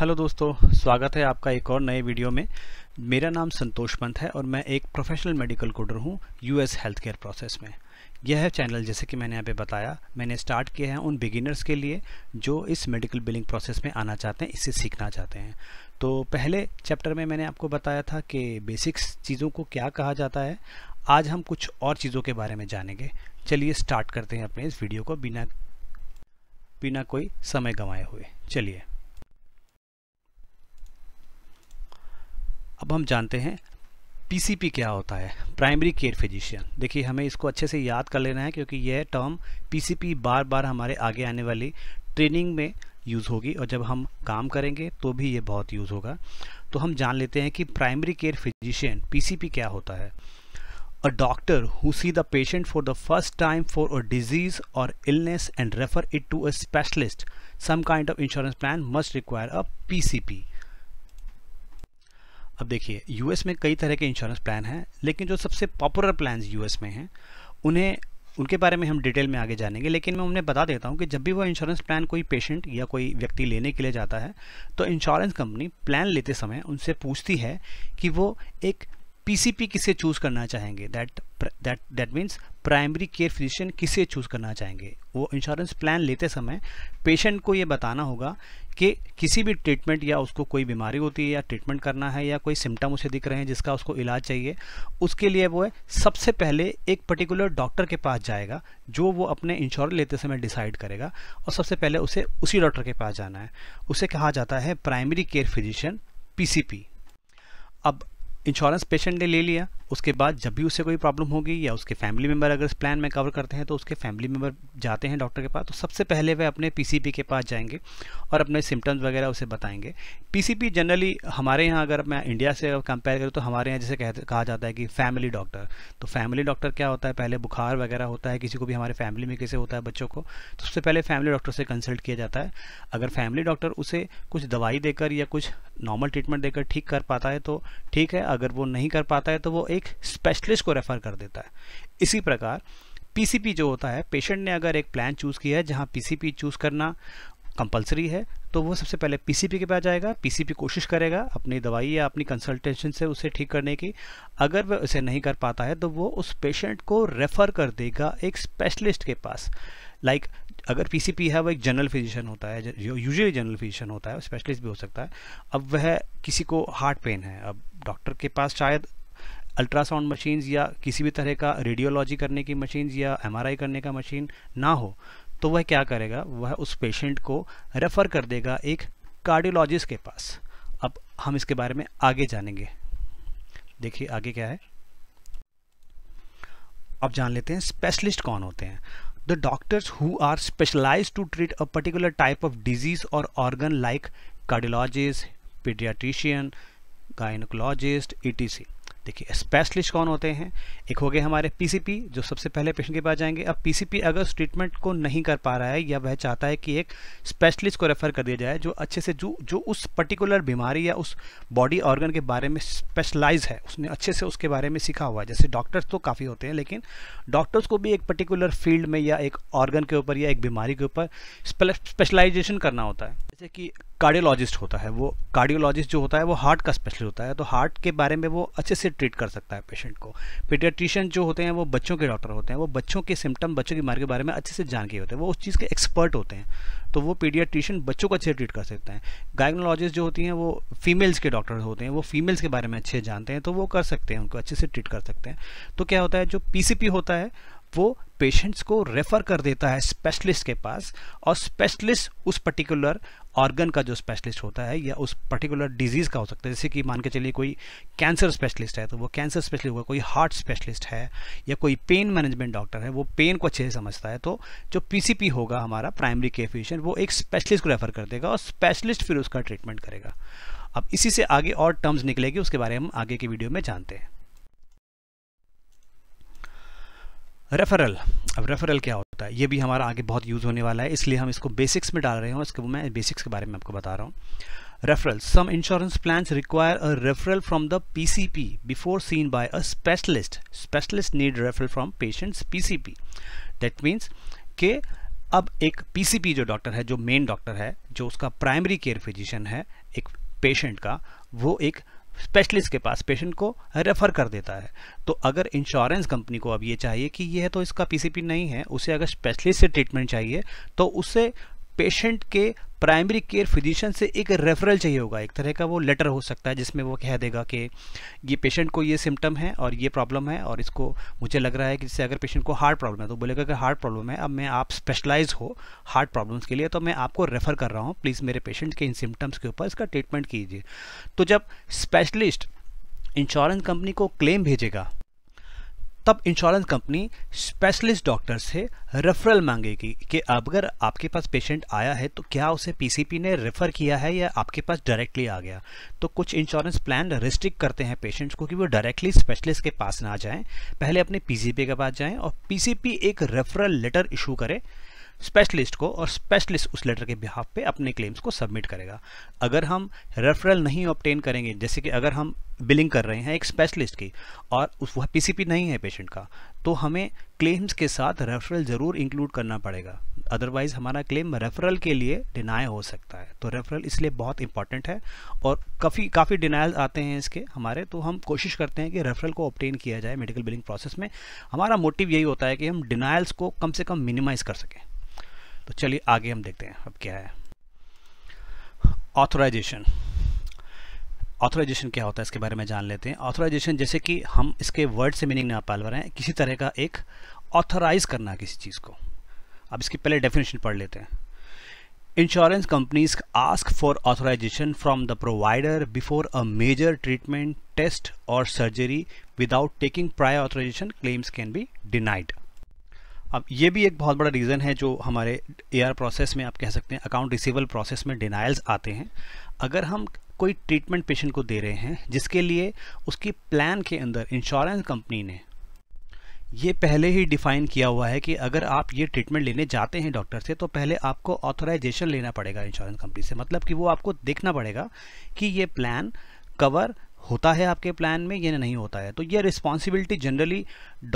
Hello दोस्तों स्वागत है आपका एक और नए वीडियो में मेरा नाम संतोष पंत है और मैं एक प्रोफेशनल मेडिकल कोडर हूँ यूएस हेल्थ केयर प्रोसेस में यह है चैनल जैसे कि मैंने यहाँ पे बताया मैंने स्टार्ट किया है उन बिगिनर्स के लिए जो इस मेडिकल बिलिंग प्रोसेस में आना चाहते हैं इसे सीखना चाहते हैं तो पहले चैप्टर में मैंने आपको बताया था कि बेसिक्स चीज़ों को क्या कहा जाता है आज हम कुछ और चीज़ों के बारे में जानेंगे चलिए स्टार्ट करते हैं अपने इस वीडियो को बिना बिना कोई समय गंवाए हुए चलिए अब हम जानते हैं पीसीपी क्या होता है प्राइमरी केयर फिजिशियन देखिए हमें इसको अच्छे से याद कर लेना है क्योंकि यह टर्म पीसीपी बार बार हमारे आगे आने वाली ट्रेनिंग में यूज़ होगी और जब हम काम करेंगे तो भी ये बहुत यूज़ होगा तो हम जान लेते हैं कि प्राइमरी केयर फिजिशियन पीसीपी क्या होता है a doctor who see the patient for the first time for a disease और illness and refer it to a specialist some kind of insurance plan must require a PCP अब देखिए US में कई तरह के इंश्योरेंस प्लान हैं लेकिन जो सबसे पॉपुलर प्लान यूएस में हैं उन्हें उनके बारे में हम डिटेल में आगे जानेंगे लेकिन मैं उन्हें बता देता हूँ कि जब भी वो इंश्योरेंस प्लान कोई पेशेंट या कोई व्यक्ति लेने के लिए जाता है तो इंश्योरेंस कंपनी प्लान लेते समय उनसे पूछती है कि वो एक पीसीपी किसे चूज़ करना चाहेंगे that that that means primary care physician किसे चूज़ करना चाहेंगे वो इंश्योरेंस प्लान लेते समय पेशेंट को ये बताना होगा कि किसी भी ट्रीटमेंट या उसको कोई बीमारी होती है या ट्रीटमेंट करना है या कोई सिम्टम उसे दिख रहे हैं जिसका उसको इलाज चाहिए उसके लिए वो सबसे पहले एक पर्टिकुलर डॉक्टर के पास जाएगा जो वो अपने इंश्योरेंस लेते समय डिसाइड करेगा और सबसे पहले उसे उसी डॉक्टर के पास जाना है उसे कहा जाता है प्राइमरी केयर फिजिशियन पी अब इंश्योरेंस पेशेंट ने ले लिया उसके बाद जब भी उसे कोई प्रॉब्लम होगी या उसके फैमिली मेम्बर अगर इस प्लान में कवर करते हैं तो उसके फैमिली मेम्बर जाते हैं डॉक्टर के पास तो सबसे पहले वह अपने पीसीपी के पास जाएंगे और अपने सिम्टम्स वगैरह उसे बताएंगे पीसीपी जनरली हमारे यहाँ अगर मैं इंडिया से कंपेयर करूँ तो हमारे यहाँ जैसे कहा जाता है कि फैमिली डॉक्टर तो फैमिली डॉक्टर क्या होता है पहले बुखार वगैरह होता है किसी को भी हमारे फैमिली में कैसे होता है बच्चों को तो सबसे पहले फैमिली डॉक्टर से कंसल्ट किया जाता है अगर फैमिली डॉक्टर उसे कुछ दवाई देकर या कुछ नॉर्मल ट्रीटमेंट देकर ठीक कर पाता है तो ठीक है अगर वो नहीं कर पाता है तो वो एक स्पेशलिस्ट को रेफ़र कर देता है इसी प्रकार पीसीपी जो होता है पेशेंट ने अगर एक प्लान चूज़ किया है जहाँ पीसीपी चूज़ करना कंपलसरी है तो वो सबसे पहले पीसीपी के पास जाएगा पीसीपी कोशिश करेगा अपनी दवाई या अपनी कंसल्टेशन से उसे ठीक करने की अगर वह उसे नहीं कर पाता है तो वो उस पेशेंट को रेफ़र कर देगा एक स्पेशलिस्ट के पास लाइक like, अगर पीसीपी है वो एक जनरल फिजिशियन होता है यूजुअली जनरल फिजिशियन होता है स्पेशलिस्ट भी हो सकता है अब वह किसी को हार्ट पेन है अब डॉक्टर के पास शायद अल्ट्रासाउंड मशीन्स या किसी भी तरह का रेडियोलॉजी करने की मशीन्स या एमआरआई करने का मशीन ना हो तो वह क्या करेगा वह उस पेशेंट को रेफ़र कर देगा एक कार्डियोलॉजिस्ट के पास अब हम इसके बारे में आगे जानेंगे देखिए आगे क्या है अब जान लेते हैं स्पेशलिस्ट कौन होते हैं the doctors who are specialized to treat a particular type of disease or organ like cardiologist, pediatrician, gynecologist, etc. देखिए स्पेशलिस्ट कौन होते हैं एक हो गए हमारे पीसीपी जो सबसे पहले पेशेंट के पास जाएंगे अब पीसीपी अगर उस ट्रीटमेंट को नहीं कर पा रहा है या वह चाहता है कि एक स्पेशलिस्ट को रेफर कर दिया जाए जो अच्छे से जो जो उस पर्टिकुलर बीमारी या उस बॉडी ऑर्गन के बारे में स्पेशलाइज है उसने अच्छे से उसके बारे में सीखा हुआ है जैसे डॉक्टर्स तो काफ़ी होते हैं लेकिन डॉक्टर्स को भी एक पर्टिकुलर फील्ड में या एक ऑर्गन के ऊपर या एक बीमारी के ऊपर स्पेशलाइजेशन करना होता है जैसे कि कार्डियोलॉजिस्ट होता है वो कार्डियोलॉजिस्ट जो होता है वो हार्ट का स्पेशलिस्ट होता है तो हार्ट के बारे में वो अच्छे से ट्रीट कर सकता है पेशेंट को पेडियाट्रिशियन जो होते हैं वो बच्चों के डॉक्टर होते हैं वो बच्चों के सिम्टम बच्चों की बीमारी के बारे में अच्छे से जान के होते हैं वो उस चीज़ के एक्सपर्ट होते हैं तो वो पेडियाट्रिशियन बच्चों को अच्छे से ट्रीट कर सकते हैं गायनोलॉजिस्ट जो होती हैं वो फीमेल्स के डॉक्टर होते हैं वो फीमेल्स के बारे में अच्छे जानते हैं तो वो कर सकते हैं उनको अच्छे से ट्रीट कर सकते हैं तो क्या होता है जो पी होता है वो पेशेंट्स को रेफ़र कर देता है स्पेशलिस्ट के पास और स्पेशलिस्ट उस पर्टिकुलर ऑर्गन का जो स्पेशलिस्ट होता है या उस पर्टिकुलर डिजीज़ का हो सकता है जैसे कि मान के चलिए कोई कैंसर स्पेशलिस्ट है तो वो कैंसर स्पेशलिस्ट होगा कोई हार्ट स्पेशलिस्ट है या कोई पेन मैनेजमेंट डॉक्टर है वो पेन को अच्छे से समझता है तो जो पी होगा हमारा प्राइमरी केयर फिजिशियन वो एक स्पेशलिस्ट को रेफ़र कर देगा और स्पेशलिस्ट फिर उसका ट्रीटमेंट करेगा अब इसी से आगे और टर्म्स निकलेगी उसके बारे में हम आगे की वीडियो में जानते हैं रेफरल अब रेफरल क्या होता है ये भी हमारा आगे बहुत यूज़ होने वाला है इसलिए हम इसको बेसिक्स में डाल रहे हैं इसको मैं बेसिक्स के बारे में आपको बता रहा हूँ referral some insurance plans require a referral from the PCP before seen by a specialist specialist need referral from patients PCP that means के अब एक पीसीपी जो डॉक्टर है जो मेन डॉक्टर है जो उसका प्राइमरी केयर फिजिशियन है एक पेशेंट का वो एक स्पेशलिस्ट के पास पेशेंट को रेफर कर देता है तो अगर इंश्योरेंस कंपनी को अब ये चाहिए कि यह तो इसका पीसीपी नहीं है उसे अगर स्पेशलिस्ट से ट्रीटमेंट चाहिए तो उसे पेशेंट के प्राइमरी केयर फिजिशियन से एक रेफरल चाहिए होगा एक तरह का वो लेटर हो सकता है जिसमें वो कह देगा कि ये पेशेंट को ये सिम्टम है और ये प्रॉब्लम है और इसको मुझे लग रहा है कि जैसे अगर पेशेंट को हार्ट प्रॉब्लम है तो बोलेगा कि हार्ट प्रॉब्लम है अब मैं आप स्पेशलाइज हो हार्ट प्रॉब्लम्स के लिए तो मैं आपको रेफ़र कर रहा हूँ प्लीज़ मेरे पेशेंट के इन सिम्टम्स के ऊपर इसका ट्रीटमेंट कीजिए तो जब स्पेशलिस्ट इंश्योरेंस कंपनी को क्लेम भेजेगा तब इंश्योरेंस कंपनी स्पेशलिस्ट डॉक्टर से रेफरल मांगेगी कि अगर आपके पास पेशेंट आया है तो क्या उसे पीसीपी ने रेफर किया है या आपके पास डायरेक्टली आ गया तो कुछ इंश्योरेंस प्लान रिस्ट्रिक्ट करते हैं पेशेंट्स को कि वो डायरेक्टली स्पेशलिस्ट के पास ना जाएं पहले अपने पीसीपी के पास जाएं और पीसीपी एक रेफरल लेटर इशू करे स्पेशलिस्ट को और स्पेशलिस्ट उस लेटर के बिहाफ पे अपने क्लेम्स को सबमिट करेगा अगर हम रेफरल नहीं ऑप्टेन करेंगे जैसे कि अगर हम बिलिंग कर रहे हैं एक स्पेशलिस्ट की और उस वह पी नहीं है पेशेंट का तो हमें क्लेम्स के साथ रेफरल ज़रूर इंक्लूड करना पड़ेगा अदरवाइज़ हमारा क्लेम रेफरल के लिए डिनाय हो सकता है तो रेफरल इसलिए बहुत इंपॉर्टेंट है और काफ़ी काफ़ी डिनायल आते हैं इसके हमारे तो हम कोशिश करते हैं कि रेफरल को ऑप्टेन किया जाए मेडिकल बिलिंग प्रोसेस में हमारा मोटिव यही होता है कि हम डिनायल्स को कम से कम मिनिमाइज़ कर सकें तो चलिए आगे हम देखते हैं अब क्या है ऑथोराइजेशन ऑथोराइजेशन क्या होता है इसके बारे में जान लेते हैं ऑथोराइजेशन जैसे कि हम इसके वर्ड से मीनिंग ना पाल रहे हैं किसी तरह का एक ऑथोराइज करना है किसी चीज़ को अब इसकी पहले डेफिनेशन पढ़ लेते हैं insurance companies ask for authorization from the provider before a major treatment test और surgery without taking prior authorization claims can be denied अब ये भी एक बहुत बड़ा रीज़न है जो हमारे ए प्रोसेस में आप कह सकते हैं अकाउंट रिसीवल प्रोसेस में डिनाइल्स आते हैं अगर हम कोई ट्रीटमेंट पेशेंट को दे रहे हैं जिसके लिए उसकी प्लान के अंदर इंश्योरेंस कंपनी ने ये पहले ही डिफाइन किया हुआ है कि अगर आप ये ट्रीटमेंट लेने जाते हैं डॉक्टर से तो पहले आपको ऑथोराइजेशन लेना पड़ेगा इंश्योरेंस कंपनी से मतलब कि वो आपको देखना पड़ेगा कि ये प्लान कवर होता है आपके प्लान में या नहीं होता है तो ये रिस्पॉन्सिबिलिटी जनरली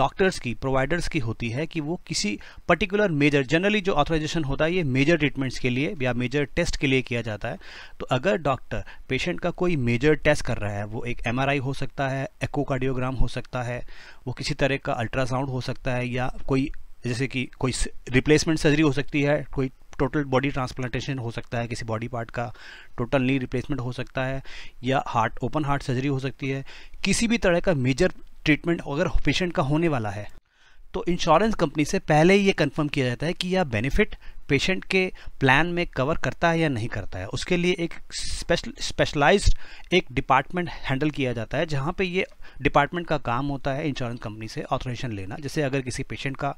डॉक्टर्स की प्रोवाइडर्स की होती है कि वो किसी पर्टिकुलर मेजर जनरली जो ऑथराइजेशन होता है ये मेजर ट्रीटमेंट्स के लिए या मेजर टेस्ट के लिए किया जाता है तो अगर डॉक्टर पेशेंट का कोई मेजर टेस्ट कर रहा है वो एक एम हो सकता है एकोकार्डियोग्राम हो सकता है वो किसी तरह का अल्ट्रासाउंड हो सकता है या कोई जैसे कि कोई रिप्लेसमेंट सर्जरी हो सकती है कोई टोटल बॉडी ट्रांसप्लांटेशन हो सकता है किसी बॉडी पार्ट का टोटल नी रिप्लेसमेंट हो सकता है या हार्ट ओपन हार्ट सर्जरी हो सकती है किसी भी तरह का मेजर ट्रीटमेंट अगर पेशेंट का होने वाला है तो इंश्योरेंस कंपनी से पहले ही ये कंफर्म किया जाता है कि यह बेनिफिट पेशेंट के प्लान में कवर करता है या नहीं करता है उसके लिए एक स्पेशल स्पेशलाइज्ड एक डिपार्टमेंट हैंडल किया जाता है जहाँ पे ये डिपार्टमेंट का काम होता है इंश्योरेंस कंपनी से ऑथोराइजेशन लेना जैसे अगर किसी पेशेंट का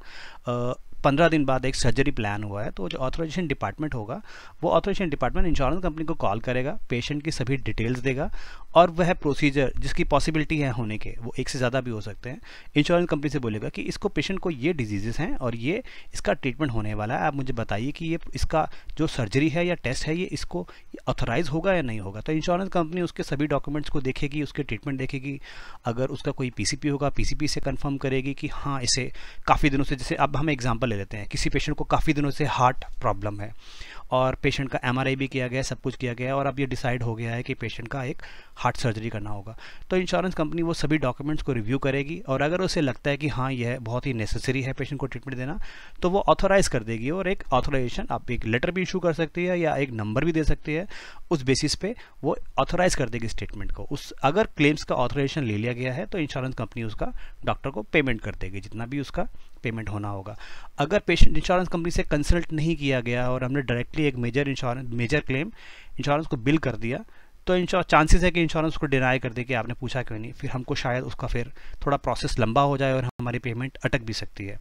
पंद्रह दिन बाद एक सर्जरी प्लान हुआ है तो जो ऑथोराइजेशन डिपार्टमेंट होगा वो ऑथोराइजेशन डिपार्टमेंट इंश्योरेंस कंपनी को कॉल करेगा पेशेंट की सभी डिटेल्स देगा और वह प्रोसीजर जिसकी पॉसिबिलिटी है होने के वो एक से ज़्यादा भी हो सकते हैं इंश्योरेंस कंपनी से बोलेगा कि इसको पेशेंट को ये डिजीजेज़ हैं और ये इसका ट्रीटमेंट होने वाला है आप मुझे बताइए कि ये इसका जो सर्जरी है या टेस्ट है ये इसको ऑथोराइज होगा या नहीं होगा तो इंश्योरेंस कंपनी उसके सभी डॉक्यूमेंट्स को देखेगी उसके ट्रीटमेंट देखेगी अगर उसका कोई पी होगा पी से कन्फर्म करेगी कि हाँ इसे काफ़ी दिनों से जैसे अब हम एग्जाम्पल ले लेते हैं किसी पेशेंट को काफ़ी दिनों से हार्ट प्रॉब्लम है और पेशेंट का एम भी किया गया सब कुछ किया गया और अब ये डिसाइड हो गया है कि पेशेंट का एक हार्ट सर्जरी करना होगा तो इंश्योरेंस कंपनी वो सभी डॉक्यूमेंट्स को रिव्यू करेगी और अगर उसे लगता है कि हाँ यह बहुत ही नेसेसरी है पेशेंट को ट्रीटमेंट देना तो वो ऑथोराइज़ कर देगी और एक ऑथोराइजेशन आप एक लेटर भी इशू कर सकती है या एक नंबर भी दे सकती है उस बेसिस पे वो ऑथोराइज़ कर देगी स्टेटमेंट को उस अगर क्लेम्स का ऑथोराइजेशन ले लिया गया है तो इंश्योरेंस कंपनी उसका डॉक्टर को पेमेंट कर देगी जितना भी उसका पेमेंट होना होगा अगर पेशेंट इंश्योरेंस कंपनी से कंसल्ट नहीं किया गया और हमने डायरेक्टली एक major insurance major claim insurance को बिल कर दिया तो इंश्योर चांसेस है कि इंश्योरेंस को डिनाई कर दे कि आपने पूछा क्यों नहीं फिर हमको शायद उसका फिर थोड़ा प्रोसेस लंबा हो जाए और हमारी पेमेंट अटक भी सकती है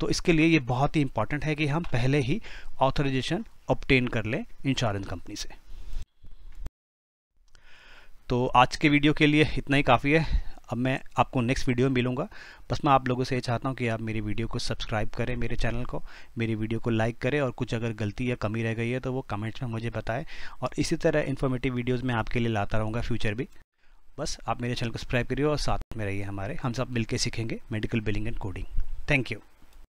तो इसके लिए ये बहुत ही इंपॉर्टेंट है कि हम पहले ही ऑथोराइजेशन ऑप्टेन कर लें इंश्योरेंस कंपनी से तो आज के वीडियो के लिए इतना ही काफ़ी है अब मैं आपको नेक्स्ट वीडियो में मिलूंगा बस मैं आप लोगों से ये चाहता हूँ कि आप मेरी वीडियो को सब्सक्राइब करें मेरे चैनल को मेरी वीडियो को लाइक करें और कुछ अगर गलती या कमी रह गई है तो वो कमेंट्स में मुझे बताएं और इसी तरह इन्फॉर्मेटिव वीडियोज़ मैं आपके लिए लाता रहूँगा फ्यूचर भी बस आप मेरे चैनल को सब्सक्राइब करिए और साथ में रहिए हमारे हम सब मिलकर सीखेंगे medical billing and coding thank you